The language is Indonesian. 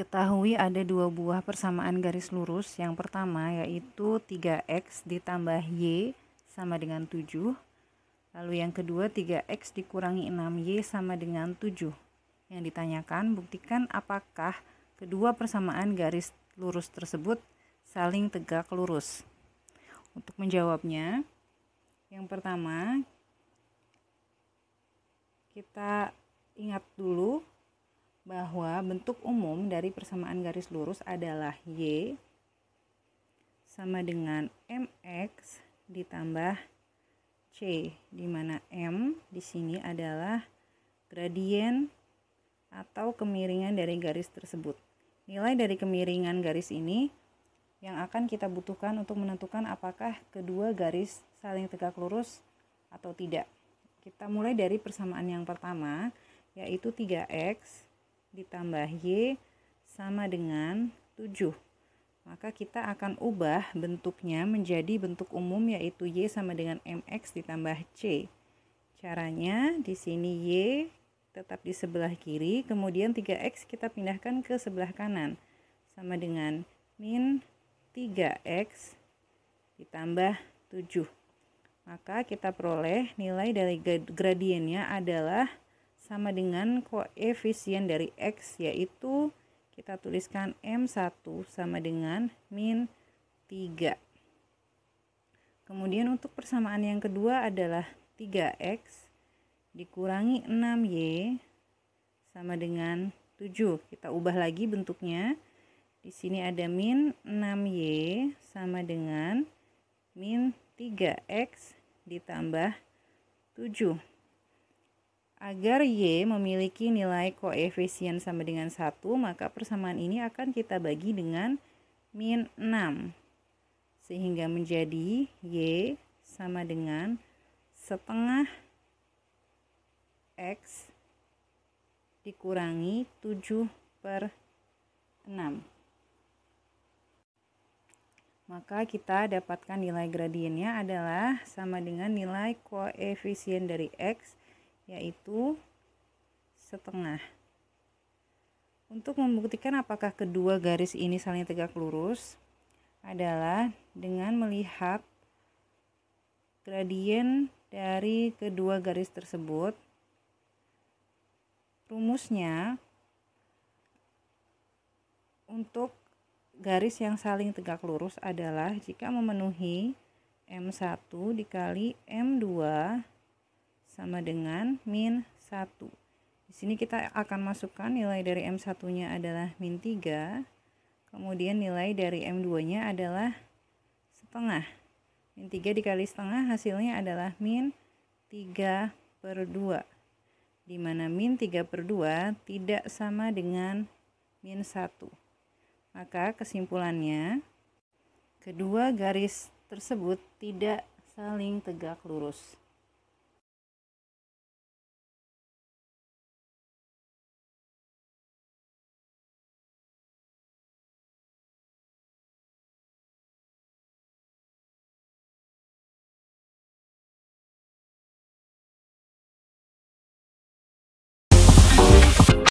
Diketahui ada dua buah persamaan garis lurus. Yang pertama yaitu 3x ditambah y sama dengan 7. Lalu yang kedua 3x dikurangi 6y sama dengan 7. Yang ditanyakan buktikan apakah kedua persamaan garis lurus tersebut saling tegak lurus. Untuk menjawabnya, yang pertama kita ingat dulu bahwa bentuk umum dari persamaan garis lurus adalah Y sama dengan MX ditambah C, di mana M di sini adalah gradien atau kemiringan dari garis tersebut. Nilai dari kemiringan garis ini yang akan kita butuhkan untuk menentukan apakah kedua garis saling tegak lurus atau tidak. Kita mulai dari persamaan yang pertama, yaitu 3X ditambah Y sama dengan 7. Maka kita akan ubah bentuknya menjadi bentuk umum yaitu Y sama dengan MX ditambah C. Caranya di sini Y tetap di sebelah kiri, kemudian 3X kita pindahkan ke sebelah kanan. Sama dengan min 3X ditambah 7. Maka kita peroleh nilai dari gradiennya adalah sama dengan koefisien dari X yaitu kita tuliskan M1 sama dengan min 3 kemudian untuk persamaan yang kedua adalah 3X dikurangi 6Y sama dengan 7 kita ubah lagi bentuknya di sini ada min 6Y sama dengan min 3X ditambah 7 Agar Y memiliki nilai koefisien sama dengan 1, maka persamaan ini akan kita bagi dengan min 6. Sehingga menjadi Y sama dengan setengah X dikurangi 7 per 6. Maka kita dapatkan nilai gradiennya adalah sama dengan nilai koefisien dari X yaitu setengah untuk membuktikan apakah kedua garis ini saling tegak lurus adalah dengan melihat gradien dari kedua garis tersebut. Rumusnya untuk garis yang saling tegak lurus adalah jika memenuhi M1 dikali M2 sama dengan min 1. Di sini kita akan masukkan nilai dari M1-nya adalah min 3, kemudian nilai dari M2-nya adalah setengah. Min 3 dikali setengah hasilnya adalah min 3 per 2, di mana min 3 per 2 tidak sama dengan min 1. Maka kesimpulannya, kedua garis tersebut tidak saling tegak lurus.